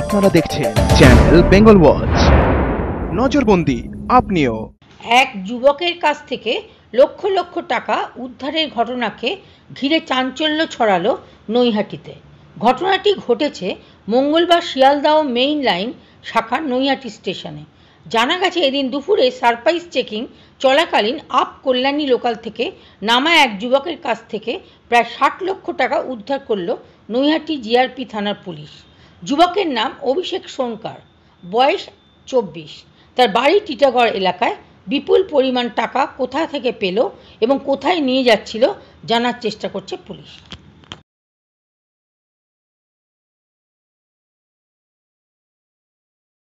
আপনারা দেখছেন channel Bengal watch নজরবন্দি আপনিও এক যুবকের কাছ থেকে লক্ষ লক্ষ টাকা উদ্ধারের ঘটনাকে ঘিরে চাঞ্চল্য ছড়ালো নৈহাটিতে ঘটনাটি ঘটেছে মঙ্গলবার শিয়ালদাহ মেইন লাইন শাখার নৈহাটি স্টেশনে জানা গেছে এদিন দুপুরে সারপ্রাইজ চেকিং চলাকালীন আপ কল্যাণী লোকাল থেকে নামা এক যুবকের কাছ থেকে প্রায় ষাট লক্ষ টাকা উদ্ধার করল নৈহাটি জিআরপি থানার পুলিশ যুবকের নাম অভিষেক সোনকার বয়স চব্বিশ তার বাড়ি টিটাগড় এলাকায় বিপুল পরিমাণ টাকা কোথা থেকে পেল এবং কোথায় নিয়ে যাচ্ছিল জানার চেষ্টা করছে পুলিশ